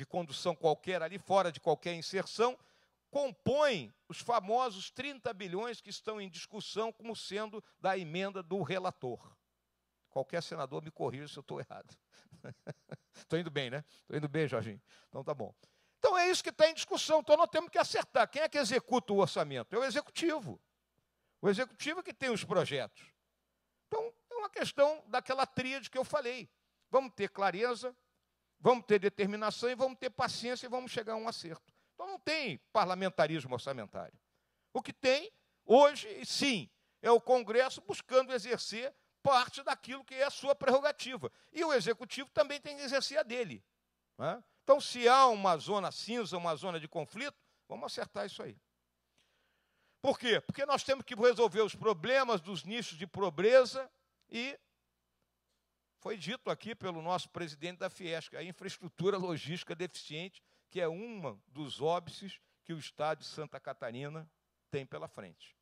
de condução qualquer ali, fora de qualquer inserção, compõem os famosos 30 bilhões que estão em discussão como sendo da emenda do relator. Qualquer senador me corrija se eu estou errado. Estou indo bem, né? Estou indo bem, Jorginho. Então tá bom. Então é isso que está em discussão. Então nós temos que acertar. Quem é que executa o orçamento? É o executivo. O executivo é que tem os projetos. Então é uma questão daquela tríade que eu falei. Vamos ter clareza, Vamos ter determinação e vamos ter paciência e vamos chegar a um acerto. Então não tem parlamentarismo orçamentário. O que tem hoje, sim, é o Congresso buscando exercer parte daquilo que é a sua prerrogativa. E o Executivo também tem que exercer a dele. Né? Então, se há uma zona cinza, uma zona de conflito, vamos acertar isso aí. Por quê? Porque nós temos que resolver os problemas dos nichos de pobreza e foi dito aqui pelo nosso presidente da Fiesc, a infraestrutura logística deficiente, que é uma dos óbices que o Estado de Santa Catarina tem pela frente.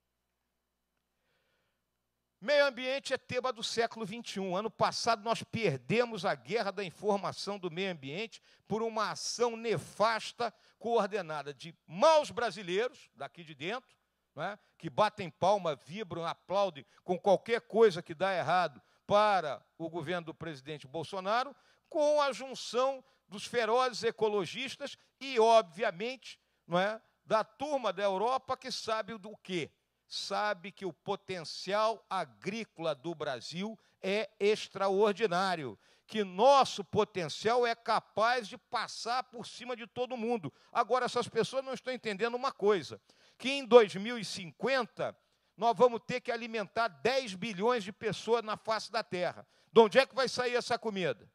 Meio ambiente é tema do século XXI. Ano passado nós perdemos a guerra da informação do meio ambiente por uma ação nefasta coordenada de maus brasileiros, daqui de dentro, é? que batem palma, vibram, aplaudem com qualquer coisa que dá errado para o governo do presidente Bolsonaro, com a junção dos ferozes ecologistas e, obviamente, não é, da turma da Europa que sabe do quê? Sabe que o potencial agrícola do Brasil é extraordinário, que nosso potencial é capaz de passar por cima de todo mundo. Agora, essas pessoas não estão entendendo uma coisa: que em 2050 nós vamos ter que alimentar 10 bilhões de pessoas na face da terra. De onde é que vai sair essa comida?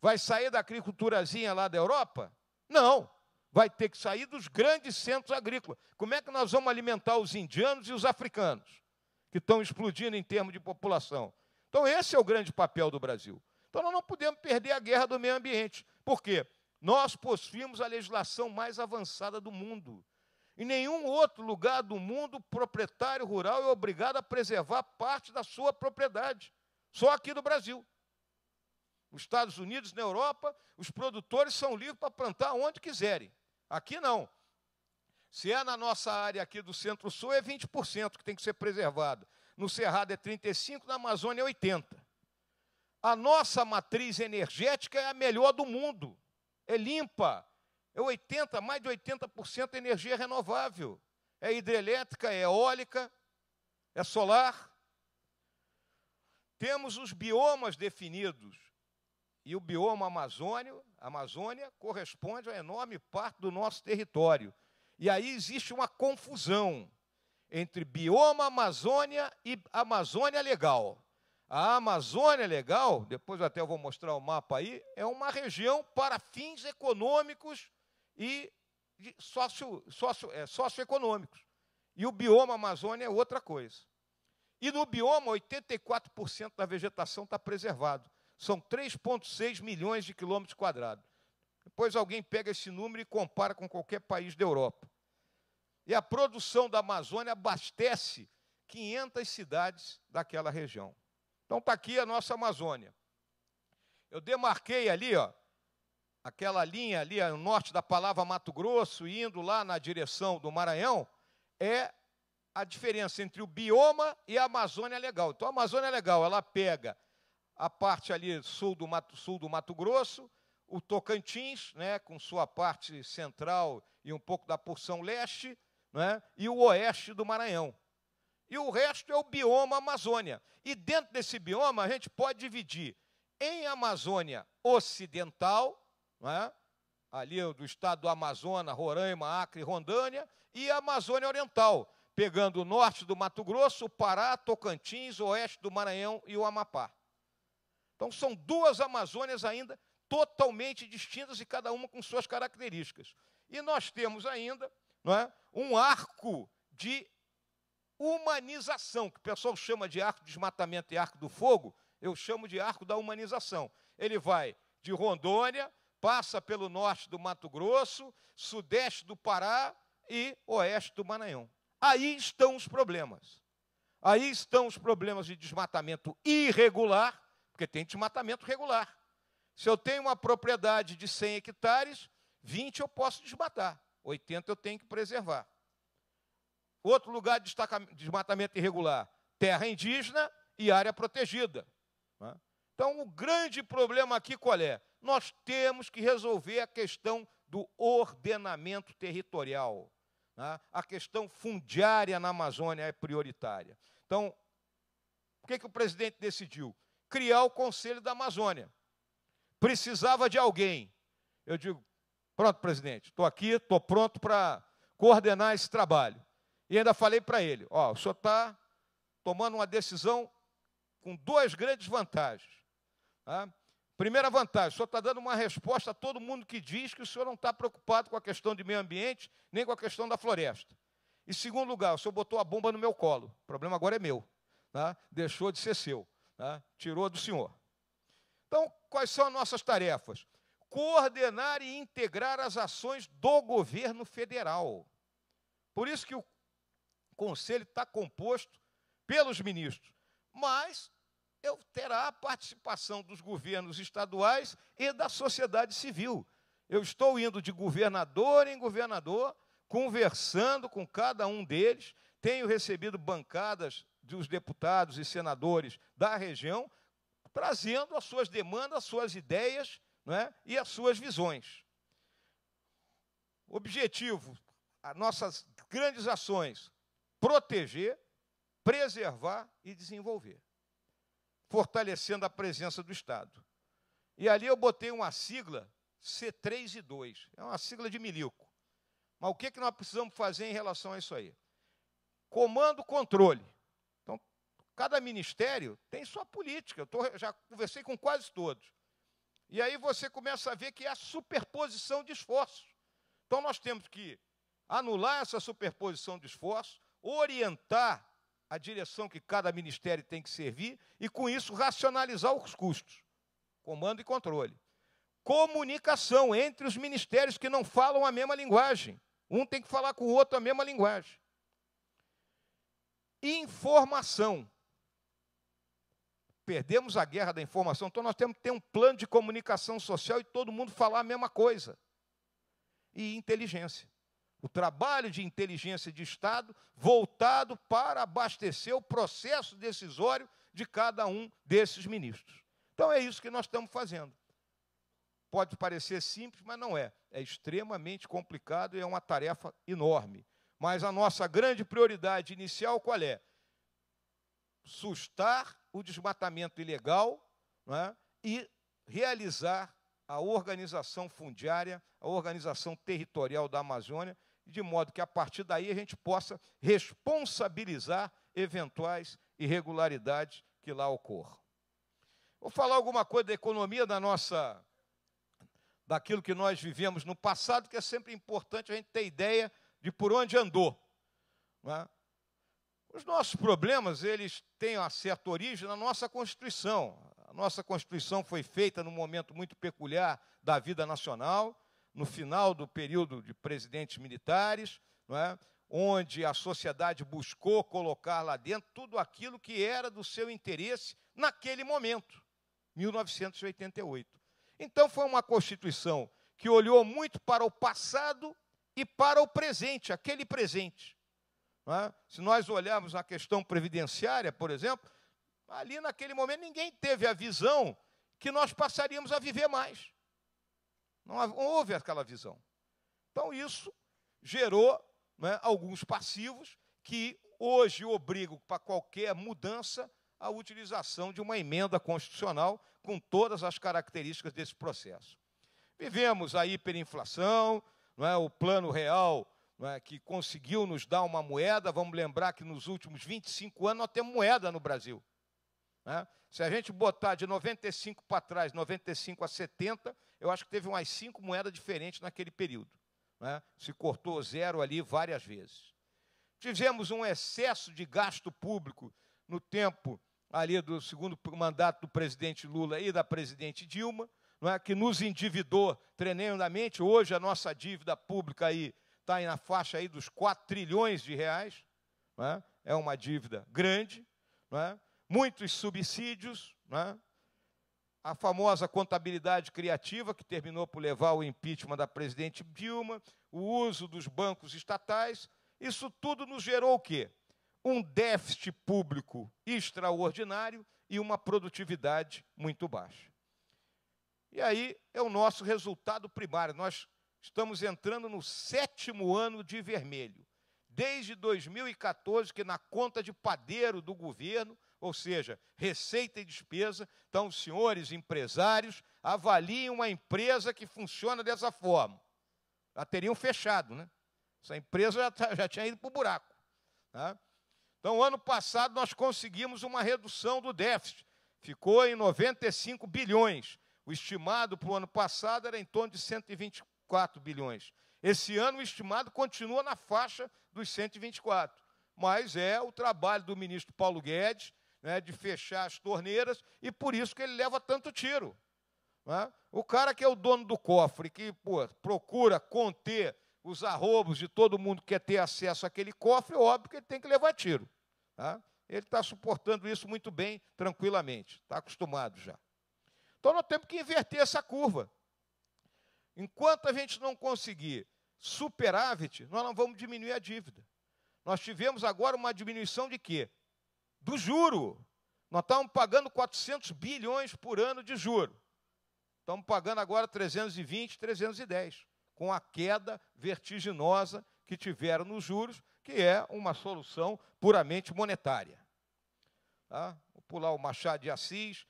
Vai sair da agriculturazinha lá da Europa? Não. Vai ter que sair dos grandes centros agrícolas. Como é que nós vamos alimentar os indianos e os africanos, que estão explodindo em termos de população? Então, esse é o grande papel do Brasil. Então, nós não podemos perder a guerra do meio ambiente. Por quê? Nós possuímos a legislação mais avançada do mundo em nenhum outro lugar do mundo, o proprietário rural é obrigado a preservar parte da sua propriedade. Só aqui no Brasil. Nos Estados Unidos, na Europa, os produtores são livres para plantar onde quiserem. Aqui não. Se é na nossa área aqui do Centro-Sul, é 20% que tem que ser preservado. No Cerrado é 35%, na Amazônia é 80%. A nossa matriz energética é a melhor do mundo. É limpa, é 80, mais de 80% é energia renovável. É hidrelétrica, é eólica, é solar. Temos os biomas definidos. E o bioma amazônio, Amazônia, corresponde a enorme parte do nosso território. E aí existe uma confusão entre bioma Amazônia e Amazônia legal. A Amazônia legal, depois até eu vou mostrar o mapa aí, é uma região para fins econômicos e socio, socio, é, socioeconômicos. E o bioma Amazônia é outra coisa. E no bioma, 84% da vegetação está preservado. São 3,6 milhões de quilômetros quadrados. Depois alguém pega esse número e compara com qualquer país da Europa. E a produção da Amazônia abastece 500 cidades daquela região. Então está aqui a nossa Amazônia. Eu demarquei ali, ó, aquela linha ali ao norte da palavra Mato Grosso, indo lá na direção do Maranhão, é a diferença entre o bioma e a Amazônia Legal. Então, a Amazônia Legal, ela pega a parte ali sul do Mato, sul do Mato Grosso, o Tocantins, né, com sua parte central e um pouco da porção leste, né, e o oeste do Maranhão. E o resto é o bioma Amazônia. E dentro desse bioma, a gente pode dividir em Amazônia Ocidental, é? ali do estado do Amazonas, Roraima, Acre, Rondônia, e a Amazônia Oriental, pegando o norte do Mato Grosso, o Pará, Tocantins, oeste do Maranhão e o Amapá. Então são duas Amazônias ainda totalmente distintas e cada uma com suas características. E nós temos ainda não é, um arco de humanização, que o pessoal chama de arco de desmatamento e arco do fogo, eu chamo de arco da humanização. Ele vai de Rondônia passa pelo norte do Mato Grosso, sudeste do Pará e oeste do Maranhão. Aí estão os problemas. Aí estão os problemas de desmatamento irregular, porque tem desmatamento regular. Se eu tenho uma propriedade de 100 hectares, 20 eu posso desmatar, 80 eu tenho que preservar. Outro lugar de desmatamento irregular, terra indígena e área protegida. Né? Então, o grande problema aqui qual é? nós temos que resolver a questão do ordenamento territorial. Né? A questão fundiária na Amazônia é prioritária. Então, o que, que o presidente decidiu? Criar o Conselho da Amazônia. Precisava de alguém. Eu digo, pronto, presidente, estou aqui, estou pronto para coordenar esse trabalho. E ainda falei para ele: ó, o senhor está tomando uma decisão com duas grandes vantagens. Tá? Primeira vantagem, o senhor está dando uma resposta a todo mundo que diz que o senhor não está preocupado com a questão de meio ambiente, nem com a questão da floresta. E segundo lugar, o senhor botou a bomba no meu colo. O problema agora é meu. Tá? Deixou de ser seu. Tá? Tirou do senhor. Então, quais são as nossas tarefas? Coordenar e integrar as ações do governo federal. Por isso que o conselho está composto pelos ministros, mas eu terá a participação dos governos estaduais e da sociedade civil. Eu estou indo de governador em governador, conversando com cada um deles, tenho recebido bancadas dos deputados e senadores da região, trazendo as suas demandas, as suas ideias é, e as suas visões. Objetivo, as nossas grandes ações, proteger, preservar e desenvolver fortalecendo a presença do Estado. E ali eu botei uma sigla C3 e 2, é uma sigla de milico. Mas o que, que nós precisamos fazer em relação a isso aí? Comando, controle. Então, cada ministério tem sua política. Eu tô, já conversei com quase todos. E aí você começa a ver que é a superposição de esforços. Então, nós temos que anular essa superposição de esforços, orientar a direção que cada ministério tem que servir e, com isso, racionalizar os custos, comando e controle. Comunicação entre os ministérios que não falam a mesma linguagem. Um tem que falar com o outro a mesma linguagem. Informação. Perdemos a guerra da informação, então nós temos que ter um plano de comunicação social e todo mundo falar a mesma coisa. E inteligência o trabalho de inteligência de Estado voltado para abastecer o processo decisório de cada um desses ministros. Então é isso que nós estamos fazendo. Pode parecer simples, mas não é. É extremamente complicado e é uma tarefa enorme. Mas a nossa grande prioridade inicial qual é? Sustar o desmatamento ilegal é? e realizar a organização fundiária, a organização territorial da Amazônia, de modo que a partir daí a gente possa responsabilizar eventuais irregularidades que lá ocorram. Vou falar alguma coisa da economia da nossa daquilo que nós vivemos no passado, que é sempre importante a gente ter ideia de por onde andou. É? Os nossos problemas, eles têm uma certa origem na nossa Constituição. A nossa Constituição foi feita num momento muito peculiar da vida nacional, no final do período de presidentes militares, não é? onde a sociedade buscou colocar lá dentro tudo aquilo que era do seu interesse naquele momento, 1988. Então foi uma Constituição que olhou muito para o passado e para o presente, aquele presente. É? Se nós olharmos a questão previdenciária, por exemplo, ali naquele momento ninguém teve a visão que nós passaríamos a viver mais. Não houve aquela visão. Então, isso gerou é, alguns passivos que hoje obrigam para qualquer mudança a utilização de uma emenda constitucional com todas as características desse processo. Vivemos a hiperinflação, não é, o plano real é, que conseguiu nos dar uma moeda. Vamos lembrar que nos últimos 25 anos nós temos moeda no Brasil. Né. Se a gente botar de 95 para trás, 95 a 70, eu acho que teve umas cinco moedas diferentes naquele período. Né? Se cortou zero ali várias vezes. Tivemos um excesso de gasto público no tempo ali do segundo mandato do presidente Lula e da presidente Dilma, não é? que nos endividou tremendamente. Hoje a nossa dívida pública aí está na faixa aí dos 4 trilhões de reais. Não é? é uma dívida grande. Não é? Muitos subsídios. Não é? a famosa contabilidade criativa, que terminou por levar o impeachment da presidente Dilma, o uso dos bancos estatais, isso tudo nos gerou o quê? Um déficit público extraordinário e uma produtividade muito baixa. E aí é o nosso resultado primário. Nós estamos entrando no sétimo ano de vermelho. Desde 2014, que na conta de padeiro do governo, ou seja, receita e despesa. Então, os senhores empresários avaliem uma empresa que funciona dessa forma. Já teriam fechado, né? Essa empresa já, tá, já tinha ido para o buraco. Tá? Então, ano passado, nós conseguimos uma redução do déficit. Ficou em 95 bilhões. O estimado para o ano passado era em torno de 124 bilhões. Esse ano, o estimado continua na faixa dos 124. Mas é o trabalho do ministro Paulo Guedes né, de fechar as torneiras, e por isso que ele leva tanto tiro. Né? O cara que é o dono do cofre, que pô, procura conter os arrobos de todo mundo que quer ter acesso àquele cofre, óbvio que ele tem que levar tiro. Tá? Ele está suportando isso muito bem, tranquilamente, está acostumado já. Então nós temos que inverter essa curva. Enquanto a gente não conseguir superávit, nós não vamos diminuir a dívida. Nós tivemos agora uma diminuição de quê? do juro. Nós estávamos pagando 400 bilhões por ano de juro. Estamos pagando agora 320, 310, com a queda vertiginosa que tiveram nos juros, que é uma solução puramente monetária. Tá? Vou pular o Machado de Assis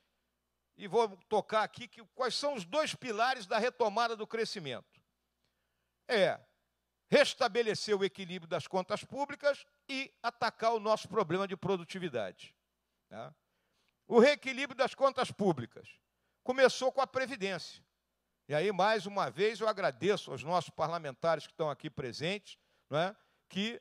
e vou tocar aqui que, quais são os dois pilares da retomada do crescimento. É restabelecer o equilíbrio das contas públicas e atacar o nosso problema de produtividade. Tá? O reequilíbrio das contas públicas começou com a Previdência. E aí, mais uma vez, eu agradeço aos nossos parlamentares que estão aqui presentes, não é? que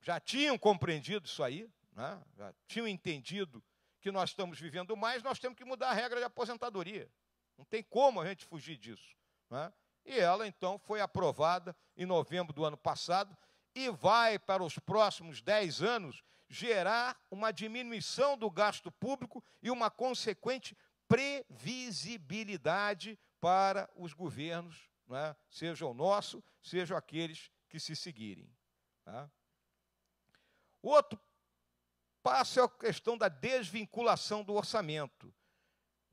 já tinham compreendido isso aí, é? já tinham entendido que nós estamos vivendo mais, nós temos que mudar a regra de aposentadoria. Não tem como a gente fugir disso. Não é? E ela então foi aprovada em novembro do ano passado e vai, para os próximos 10 anos, gerar uma diminuição do gasto público e uma consequente previsibilidade para os governos, é? seja o nosso, seja aqueles que se seguirem. Tá? Outro passo é a questão da desvinculação do orçamento.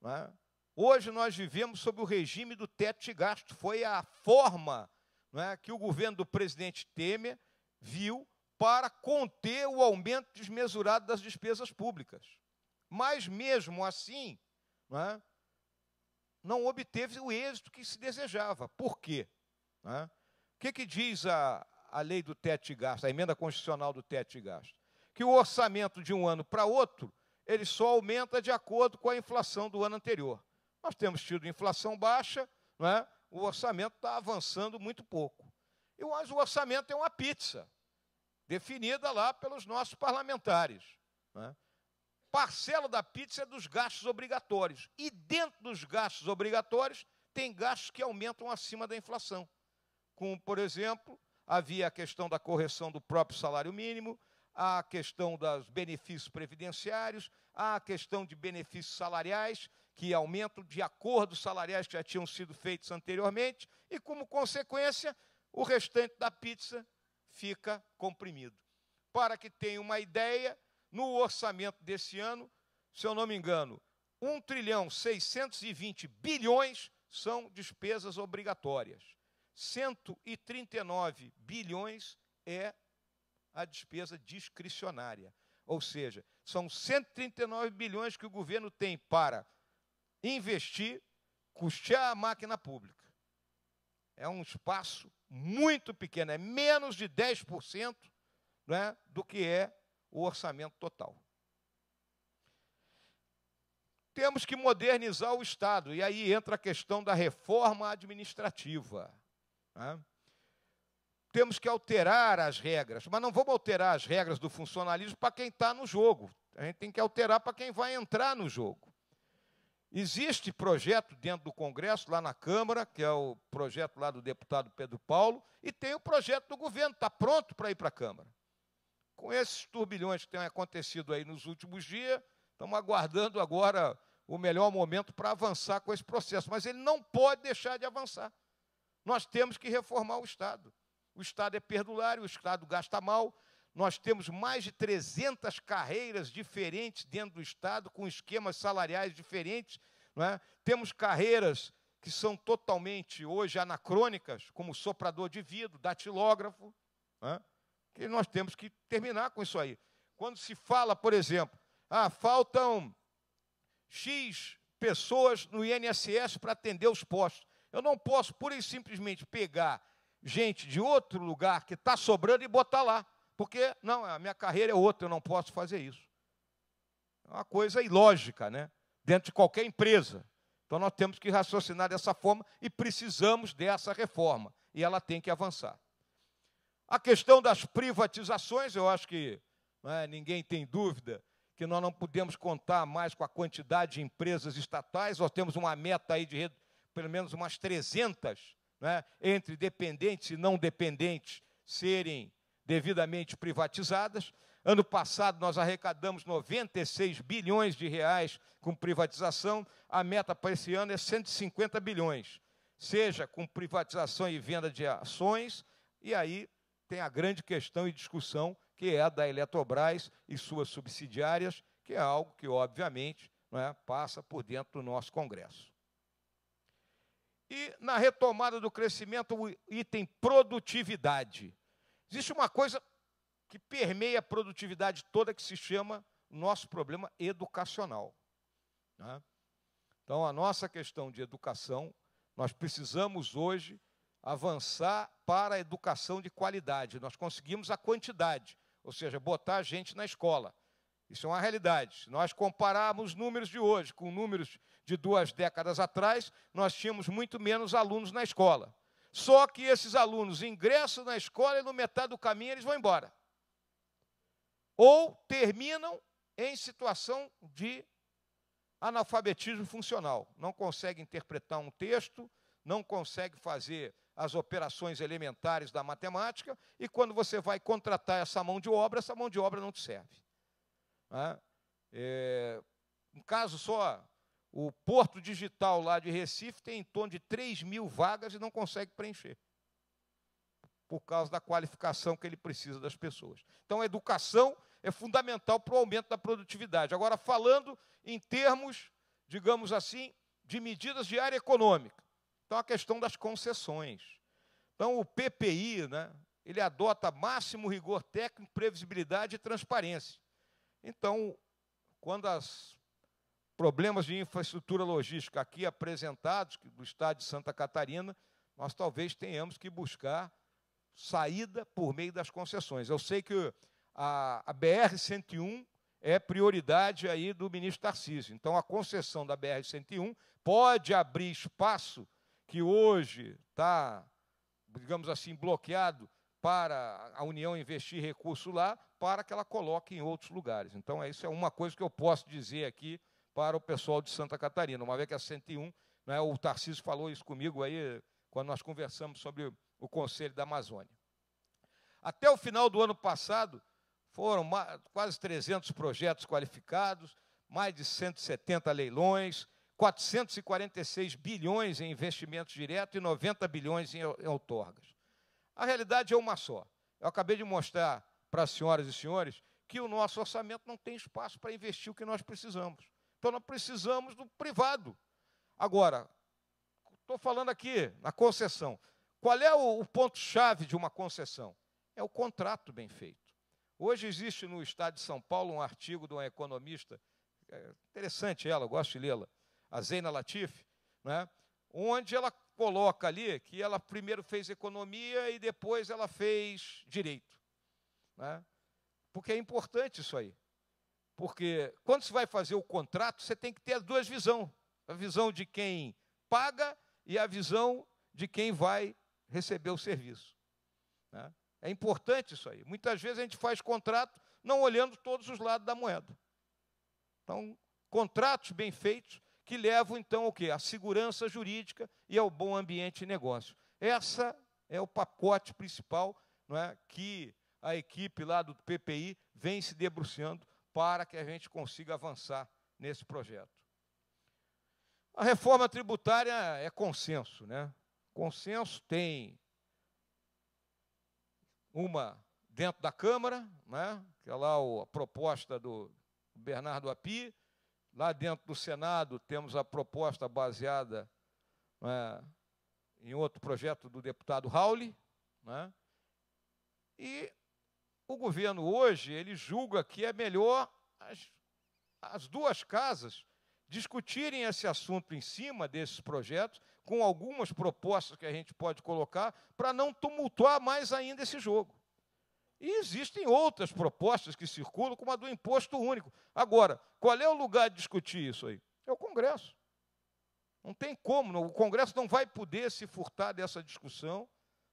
É? Hoje nós vivemos sob o regime do teto de gasto. Foi a forma é, que o governo do presidente Temer viu para conter o aumento desmesurado das despesas públicas. Mas mesmo assim, não, é, não obteve o êxito que se desejava. Por quê? É? O que, que diz a, a lei do teto de gasto, a emenda constitucional do teto de gasto? Que o orçamento de um ano para outro, ele só aumenta de acordo com a inflação do ano anterior. Nós temos tido inflação baixa, não é? o orçamento está avançando muito pouco. E o orçamento é uma pizza, definida lá pelos nossos parlamentares. É? Parcela da pizza é dos gastos obrigatórios. E dentro dos gastos obrigatórios, tem gastos que aumentam acima da inflação. Como, por exemplo, havia a questão da correção do próprio salário mínimo, a questão dos benefícios previdenciários, a questão de benefícios salariais, que aumento de acordos salariais que já tinham sido feitos anteriormente, e como consequência, o restante da pizza fica comprimido. Para que tenha uma ideia, no orçamento desse ano, se eu não me engano, 1 trilhão 620 bilhões são despesas obrigatórias. 139 bilhões é a despesa discricionária. Ou seja, são 139 bilhões que o governo tem para investir, custear a máquina pública. É um espaço muito pequeno, é menos de 10% é, do que é o orçamento total. Temos que modernizar o Estado, e aí entra a questão da reforma administrativa. Né? Temos que alterar as regras, mas não vamos alterar as regras do funcionalismo para quem está no jogo. A gente tem que alterar para quem vai entrar no jogo. Existe projeto dentro do Congresso, lá na Câmara, que é o projeto lá do deputado Pedro Paulo, e tem o projeto do governo, está pronto para ir para a Câmara. Com esses turbilhões que têm acontecido aí nos últimos dias, estamos aguardando agora o melhor momento para avançar com esse processo, mas ele não pode deixar de avançar. Nós temos que reformar o Estado. O Estado é perdulário, o Estado gasta mal, nós temos mais de 300 carreiras diferentes dentro do Estado, com esquemas salariais diferentes. É? Temos carreiras que são totalmente hoje anacrônicas, como soprador de vidro, datilógrafo, é? que nós temos que terminar com isso aí. Quando se fala, por exemplo, ah, faltam X pessoas no INSS para atender os postos. Eu não posso, pura e simplesmente, pegar gente de outro lugar que está sobrando e botar lá porque, não, a minha carreira é outra, eu não posso fazer isso. É uma coisa ilógica, né? Dentro de qualquer empresa. Então nós temos que raciocinar dessa forma e precisamos dessa reforma. E ela tem que avançar. A questão das privatizações, eu acho que é, ninguém tem dúvida que nós não podemos contar mais com a quantidade de empresas estatais, nós temos uma meta aí de pelo menos umas 300, né, entre dependentes e não dependentes, serem devidamente privatizadas. Ano passado nós arrecadamos 96 bilhões de reais com privatização, a meta para esse ano é 150 bilhões, seja com privatização e venda de ações, e aí tem a grande questão e discussão que é a da Eletrobras e suas subsidiárias, que é algo que obviamente é, passa por dentro do nosso Congresso. E na retomada do crescimento, o item produtividade Existe uma coisa que permeia a produtividade toda que se chama nosso problema educacional. Né? Então, a nossa questão de educação, nós precisamos hoje avançar para a educação de qualidade. Nós conseguimos a quantidade, ou seja, botar a gente na escola. Isso é uma realidade. Se nós compararmos números de hoje com números de duas décadas atrás, nós tínhamos muito menos alunos na escola. Só que esses alunos ingressam na escola e no metade do caminho eles vão embora. Ou terminam em situação de analfabetismo funcional. Não consegue interpretar um texto, não consegue fazer as operações elementares da matemática, e quando você vai contratar essa mão de obra, essa mão de obra não te serve. Né? É, um caso só o Porto Digital lá de Recife tem em torno de 3 mil vagas e não consegue preencher, por causa da qualificação que ele precisa das pessoas. Então, a educação é fundamental para o aumento da produtividade. Agora, falando em termos, digamos assim, de medidas de área econômica. Então, a questão das concessões. Então, o PPI, né, ele adota máximo rigor técnico, previsibilidade e transparência. Então, quando as problemas de infraestrutura logística aqui apresentados, do estado de Santa Catarina, nós talvez tenhamos que buscar saída por meio das concessões. Eu sei que a, a BR-101 é prioridade aí do ministro Tarcísio. Então, a concessão da BR-101 pode abrir espaço que hoje está, digamos assim, bloqueado para a União investir recurso lá, para que ela coloque em outros lugares. Então, isso é uma coisa que eu posso dizer aqui para o pessoal de Santa Catarina. Uma vez que a é 101, né, o Tarcísio falou isso comigo aí, quando nós conversamos sobre o Conselho da Amazônia. Até o final do ano passado, foram quase 300 projetos qualificados, mais de 170 leilões, 446 bilhões em investimentos diretos e 90 bilhões em outorgas. A realidade é uma só. Eu acabei de mostrar para as senhoras e senhores que o nosso orçamento não tem espaço para investir o que nós precisamos. Então nós precisamos do privado. Agora, estou falando aqui na concessão. Qual é o, ponto-chave de uma concessão? É o contrato bem feito. Hoje existe no Estado de São Paulo um artigo de uma economista, é interessante ela, gosto de lê-la, a Zeina Latif, né, onde ela coloca ali que ela primeiro fez economia e depois ela fez direito. Né, porque é importante isso aí. Porque quando você vai fazer o contrato, você tem que ter as duas visões: a visão de quem paga e a visão de quem vai receber o serviço. Né? É importante isso aí. Muitas vezes a gente faz contrato não olhando todos os lados da moeda. Então, contratos bem feitos que levam então o quê? A segurança jurídica e ao bom ambiente de negócio. Essa é o pacote principal não é, que a equipe lá do PPI vem se debruçando para que a gente consiga avançar nesse projeto. A reforma tributária é consenso, né? Consenso tem uma dentro da Câmara, né? que é lá a proposta do Bernardo Api, lá dentro do Senado temos a proposta baseada né, em outro projeto do deputado Rauli, né? e o governo hoje, ele julga que é melhor as, as duas casas discutirem esse assunto em cima desses projetos, com algumas propostas que a gente pode colocar, para não tumultuar mais ainda esse jogo. E existem outras propostas que circulam, como a do imposto único. Agora, qual é o lugar de discutir isso aí? É o Congresso. Não tem como, o Congresso não vai poder se furtar dessa discussão.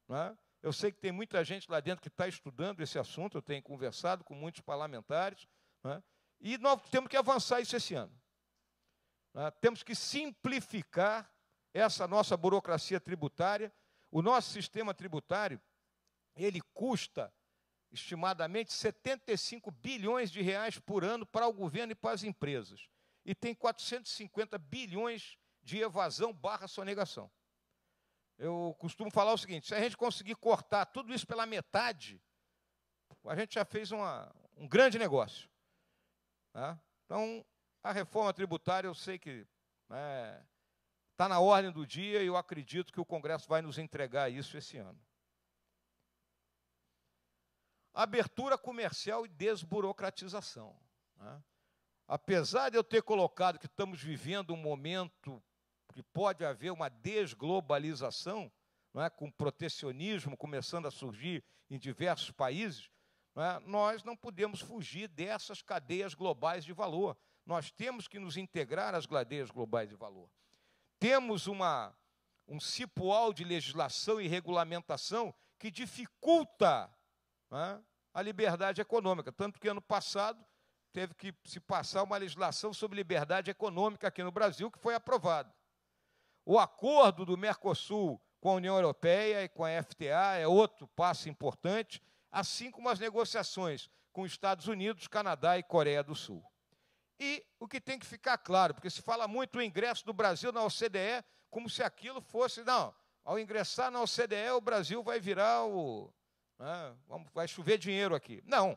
Não é? Eu sei que tem muita gente lá dentro que está estudando esse assunto, eu tenho conversado com muitos parlamentares, né? e nós temos que avançar isso esse ano. Né? Temos que simplificar essa nossa burocracia tributária. O nosso sistema tributário, ele custa estimadamente 75 bilhões de reais por ano para o governo e para as empresas. E tem 450 bilhões de evasão barra sonegação. Eu costumo falar o seguinte: se a gente conseguir cortar tudo isso pela metade, a gente já fez uma, um grande negócio. Né? Então, a reforma tributária, eu sei que está né, tá na ordem do dia e eu acredito que o Congresso vai nos entregar isso esse ano. Abertura comercial e desburocratização. Né? Apesar de eu ter colocado que estamos vivendo um momento que pode haver uma desglobalização, não é? com protecionismo começando a surgir em diversos países, não é? nós não podemos fugir dessas cadeias globais de valor. Nós temos que nos integrar às cadeias globais de valor. Temos uma, um cipual de legislação e regulamentação que dificulta é? a liberdade econômica. Tanto que ano passado teve que se passar uma legislação sobre liberdade econômica aqui no Brasil, que foi aprovada. O acordo do Mercosul com a União Europeia e com a FTA é outro passo importante, assim como as negociações com Estados Unidos, Canadá e Coreia do Sul. E o que tem que ficar claro, porque se fala muito o ingresso do Brasil na OCDE como se aquilo fosse, não, ao ingressar na OCDE o Brasil vai virar o. Né, vai chover dinheiro aqui. Não.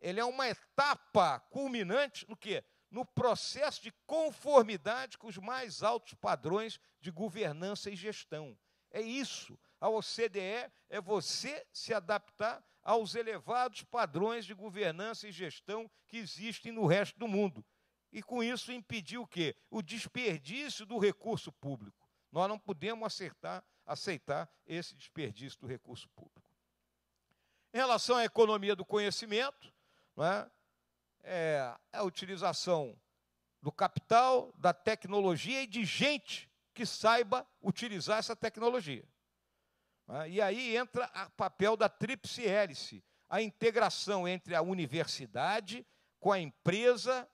Ele é uma etapa culminante no quê? no processo de conformidade com os mais altos padrões de governança e gestão. É isso. A OCDE é você se adaptar aos elevados padrões de governança e gestão que existem no resto do mundo. E com isso impedir o quê? O desperdício do recurso público. Nós não podemos acertar, aceitar esse desperdício do recurso público. Em relação à economia do conhecimento, não é? É, é, a utilização do capital, da tecnologia e de gente que saiba utilizar essa tecnologia. Né? E aí entra o papel da tríplice hélice, a integração entre a universidade, com a empresa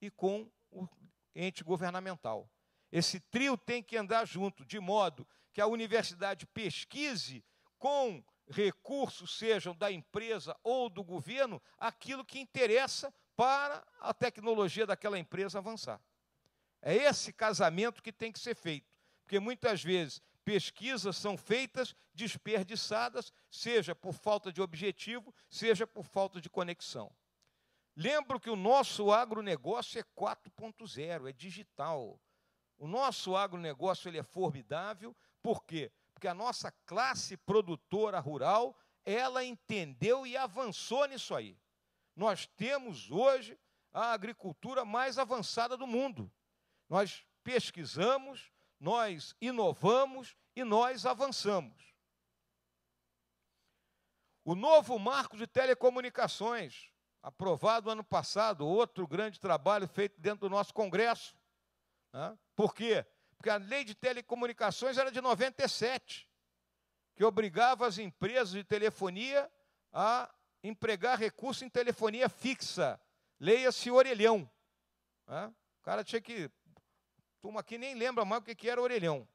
e com o ente governamental. Esse trio tem que andar junto, de modo que a universidade pesquise com recursos, sejam da empresa ou do governo, aquilo que interessa para a tecnologia daquela empresa avançar. É esse casamento que tem que ser feito, porque muitas vezes pesquisas são feitas desperdiçadas, seja por falta de objetivo, seja por falta de conexão. Lembro que o nosso agronegócio é 4.0, é digital. O nosso agronegócio ele é formidável, por quê? Porque a nossa classe produtora rural, ela entendeu e avançou nisso aí. Nós temos hoje a agricultura mais avançada do mundo. Nós pesquisamos, nós inovamos e nós avançamos. O novo marco de telecomunicações, aprovado ano passado, outro grande trabalho feito dentro do nosso Congresso. Né? Por quê? Porque a lei de telecomunicações era de 97, que obrigava as empresas de telefonia a empregar recurso em telefonia fixa. Leia-se orelhão. Né? O cara tinha que. Turma aqui nem lembra mais o que era orelhão.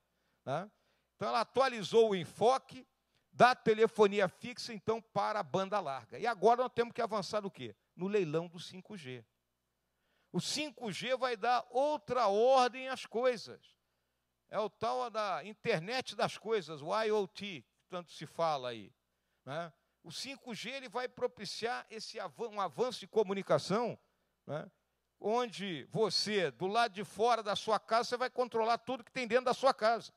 Né? Então ela atualizou o enfoque da telefonia fixa, então, para a banda larga. E agora nós temos que avançar no quê? No leilão do 5G. O 5G vai dar outra ordem às coisas. É o tal da internet das coisas, o IoT, que tanto se fala aí. Né? O 5G ele vai propiciar esse um avanço de comunicação, né? onde você, do lado de fora da sua casa, você vai controlar tudo que tem dentro da sua casa.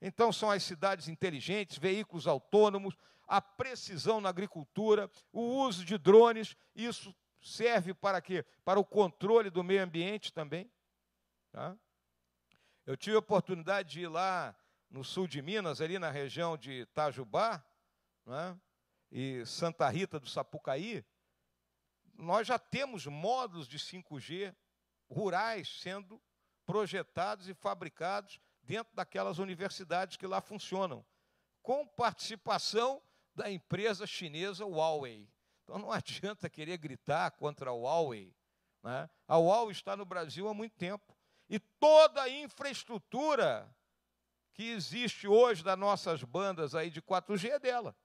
Então, são as cidades inteligentes, veículos autônomos, a precisão na agricultura, o uso de drones, isso serve para quê? Para o controle do meio ambiente também. Tá? Eu tive a oportunidade de ir lá no sul de Minas, ali na região de Itajubá, né? e Santa Rita do Sapucaí, nós já temos módulos de 5G rurais sendo projetados e fabricados dentro daquelas universidades que lá funcionam, com participação da empresa chinesa Huawei. Então não adianta querer gritar contra a Huawei. Né? A Huawei está no Brasil há muito tempo. E toda a infraestrutura que existe hoje das nossas bandas aí de 4G é dela.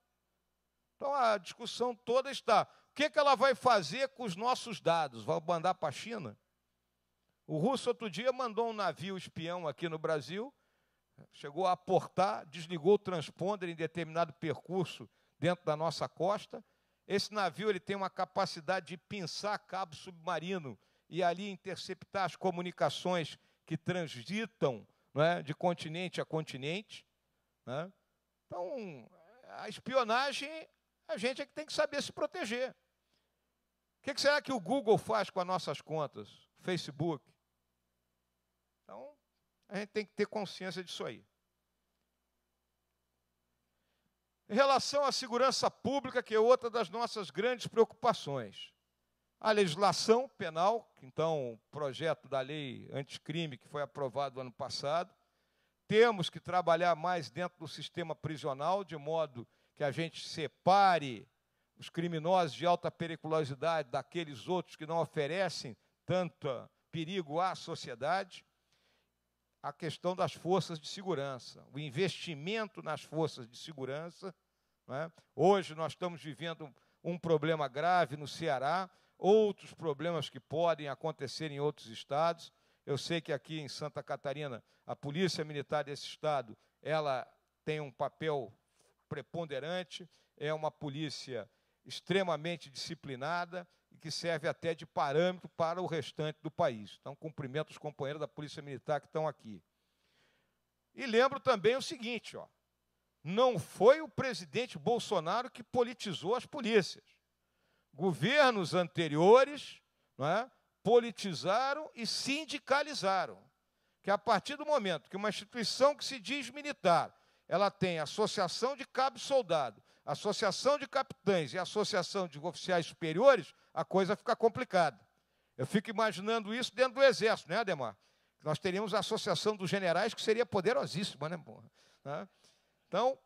Então a discussão toda está: o que, que ela vai fazer com os nossos dados? Vai mandar para a China? O russo, outro dia, mandou um navio espião aqui no Brasil, chegou a aportar, desligou o transponder em determinado percurso dentro da nossa costa. Esse navio ele tem uma capacidade de pinçar cabo submarino e ali interceptar as comunicações que transitam é, de continente a continente. Né? Então, a espionagem a gente é que tem que saber se proteger. O que, será que o Google faz com as nossas contas? Facebook? Então, a gente tem que ter consciência disso aí. Em relação à segurança pública, que é outra das nossas grandes preocupações, a legislação penal, então o projeto da lei anticrime que foi aprovado ano passado, temos que trabalhar mais dentro do sistema prisional, de modo que a gente separe os criminosos de alta periculosidade daqueles outros que não oferecem tanto perigo à sociedade. A questão das forças de segurança, o investimento nas forças de segurança. Né? Hoje nós estamos vivendo um problema grave no Ceará, outros problemas que podem acontecer em outros estados. Eu sei que aqui em Santa Catarina a Polícia Militar desse estado, ela tem um papel preponderante, é uma polícia extremamente disciplinada e que serve até de parâmetro para o restante do país. Então, cumprimento os companheiros da Polícia Militar que estão aqui. E lembro também o seguinte, ó, não foi o presidente Bolsonaro que politizou as polícias. Governos anteriores não é, politizaram e sindicalizaram. Que a partir do momento que uma instituição que se diz militar ela tem associação de cabo-soldado, associação de capitães e associação de oficiais superiores, a coisa fica complicada. Eu fico imaginando isso dentro do Exército, né, Ademar? Nós teríamos a associação dos generais, que seria poderosíssima, né? né? Então,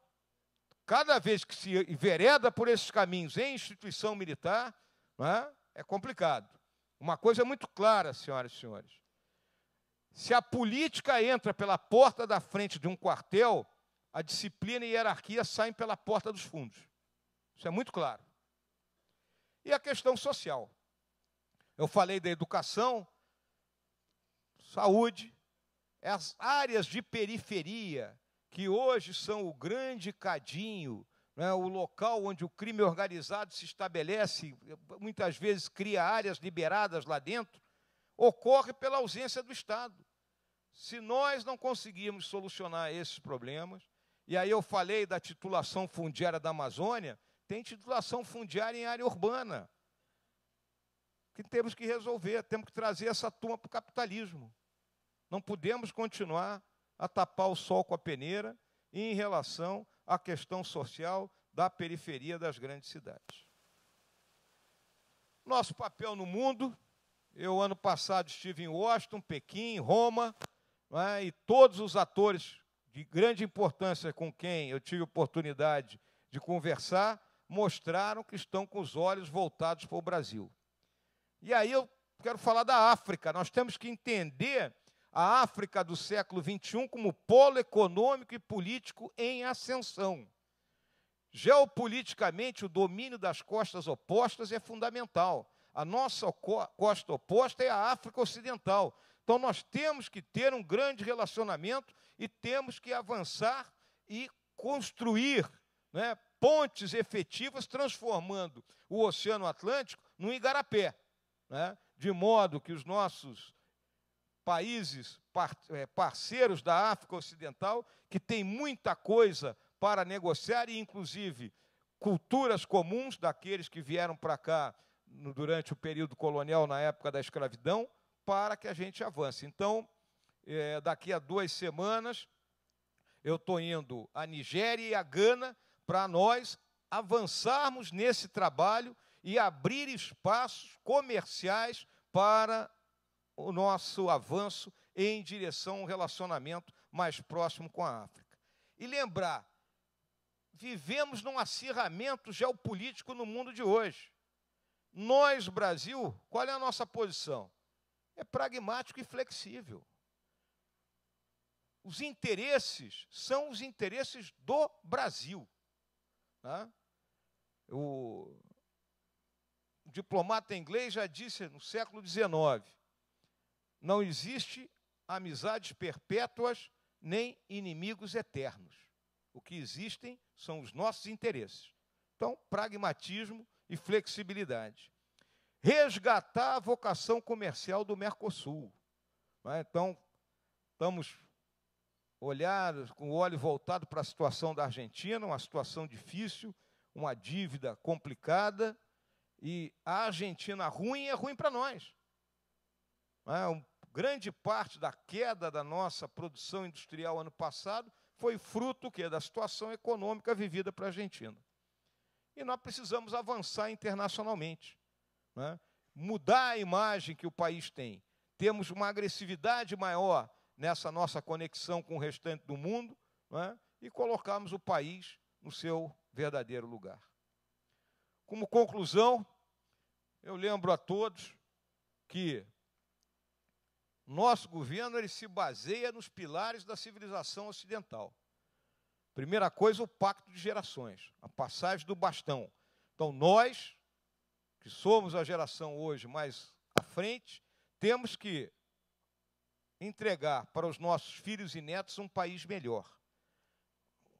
cada vez que se envereda por esses caminhos em instituição militar, né, é complicado. Uma coisa é muito clara, senhoras e senhores. Se a política entra pela porta da frente de um quartel, a disciplina e a hierarquia saem pela porta dos fundos. Isso é muito claro. E a questão social. Eu falei da educação, saúde, as áreas de periferia, que hoje são o grande cadinho, né, o local onde o crime organizado se estabelece, muitas vezes cria áreas liberadas lá dentro, ocorre pela ausência do Estado. Se nós não conseguirmos solucionar esses problemas, e aí eu falei da titulação fundiária da Amazônia, tem titulação fundiária em área urbana. Que temos que resolver, temos que trazer essa turma para o capitalismo. Não podemos continuar a tapar o sol com a peneira em relação à questão social da periferia das grandes cidades. Nosso papel no mundo, eu ano passado estive em Washington, Pequim, Roma, é? e todos os atores de grande importância com quem eu tive oportunidade de conversar, mostraram que estão com os olhos voltados para o Brasil. E aí eu quero falar da África. Nós temos que entender a África do século XXI como polo econômico e político em ascensão. Geopoliticamente, o domínio das costas opostas é fundamental. A nossa costa oposta é a África Ocidental. Então nós temos que ter um grande relacionamento e temos que avançar e construir né, pontes efetivas, transformando o Oceano Atlântico num igarapé, né, de modo que os nossos países par eh, parceiros da África Ocidental, que têm muita coisa para negociar e, inclusive, culturas comuns daqueles que vieram para cá durante o período colonial, na época da escravidão, para que a gente avance. Então, é, daqui a duas semanas, eu estou indo à Nigéria e à Gana para nós avançarmos nesse trabalho e abrir espaços comerciais para o nosso avanço em direção a um relacionamento mais próximo com a África. E lembrar, vivemos num acirramento geopolítico no mundo de hoje. Nós, Brasil, qual é a nossa posição? é pragmático e flexível. Os interesses são os interesses do Brasil. Né? O, o diplomata inglês já disse no século XIX: não existe amizades perpétuas nem inimigos eternos. O que existem são os nossos interesses. Então, pragmatismo e flexibilidade resgatar a vocação comercial do Mercosul. É? Então, estamos olhados com o olho voltado para a situação da Argentina, uma situação difícil, uma dívida complicada, e a Argentina ruim é ruim para nós. É? grande parte da queda da nossa produção industrial ano passado foi fruto que da situação econômica vivida para a Argentina. E nós precisamos avançar internacionalmente né? mudar a imagem que o país tem, temos uma agressividade maior nessa nossa conexão com o restante do mundo né? e colocarmos o país no seu verdadeiro lugar. Como conclusão, eu lembro a todos que nosso governo ele se baseia nos pilares da civilização ocidental. Primeira coisa, o pacto de gerações, a passagem do bastão. Então, nós, que somos a geração hoje mais à frente, temos que entregar para os nossos filhos e netos um país melhor.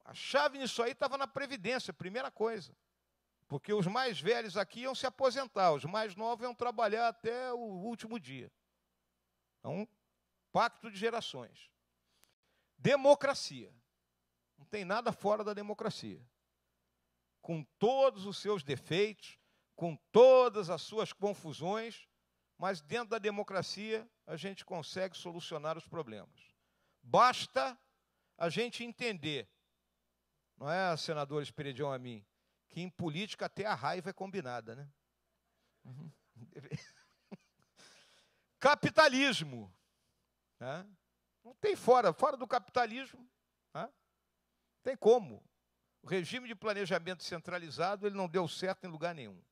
A chave nisso aí estava na Previdência, primeira coisa. Porque os mais velhos aqui iam se aposentar, os mais novos iam trabalhar até o último dia. Um então, pacto de gerações. Democracia. Não tem nada fora da democracia. Com todos os seus defeitos, com todas as suas confusões, mas dentro da democracia a gente consegue solucionar os problemas. Basta a gente entender, não é, senador Esperidião a mim, que em política até a raiva é combinada, né? Uhum. capitalismo. Né? Não tem fora, fora do capitalismo. Né? Não tem como. O regime de planejamento centralizado ele não deu certo em lugar nenhum.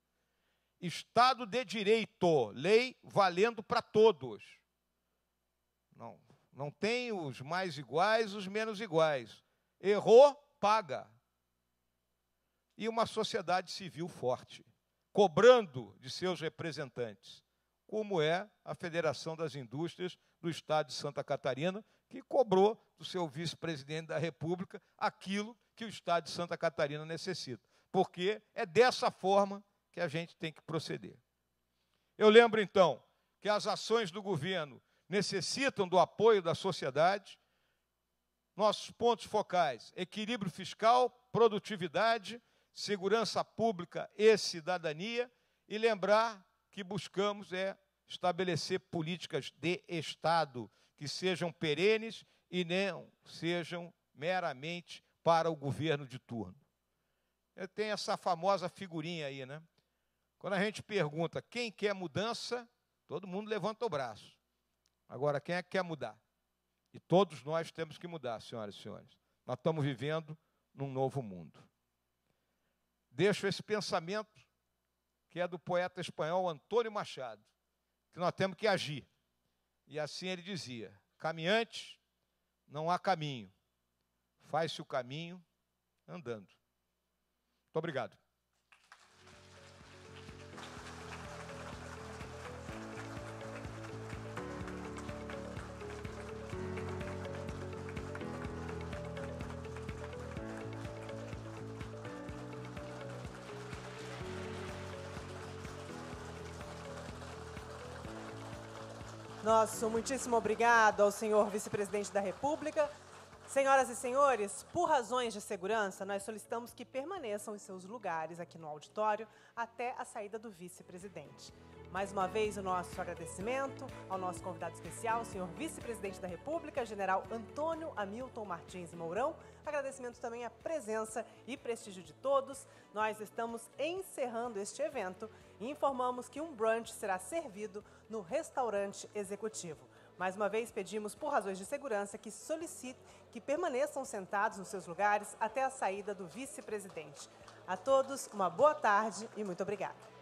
Estado de direito, lei valendo para todos. Não, não tem os mais iguais, os menos iguais. Errou, paga. E uma sociedade civil forte, cobrando de seus representantes, como é a Federação das Indústrias do Estado de Santa Catarina, que cobrou do seu vice-presidente da República aquilo que o Estado de Santa Catarina necessita. Porque é dessa forma que a gente tem que proceder. Eu lembro então que as ações do governo necessitam do apoio da sociedade. Nossos pontos focais: equilíbrio fiscal, produtividade, segurança pública e cidadania. E lembrar que buscamos é estabelecer políticas de Estado que sejam perenes e não sejam meramente para o governo de turno. Tem essa famosa figurinha aí, né? Quando a gente pergunta quem quer mudança, todo mundo levanta o braço. Agora, quem é que quer mudar? E todos nós temos que mudar, senhoras e senhores. Nós estamos vivendo num novo mundo. Deixo esse pensamento, que é do poeta espanhol Antônio Machado, que nós temos que agir. E assim ele dizia: caminhante, não há caminho. Faz-se o caminho andando. Muito obrigado. Nosso muitíssimo obrigado ao senhor vice-presidente da República. Senhoras e senhores, por razões de segurança, nós solicitamos que permaneçam em seus lugares aqui no auditório até a saída do vice-presidente. Mais uma vez, o nosso agradecimento ao nosso convidado especial, o senhor vice-presidente da República, general Antônio Hamilton Martins Mourão. Agradecimento também à presença e prestígio de todos. Nós estamos encerrando este evento e informamos que um brunch será servido no restaurante executivo. Mais uma vez, pedimos, por razões de segurança, que solicite que permaneçam sentados nos seus lugares até a saída do vice-presidente. A todos, uma boa tarde e muito obrigada.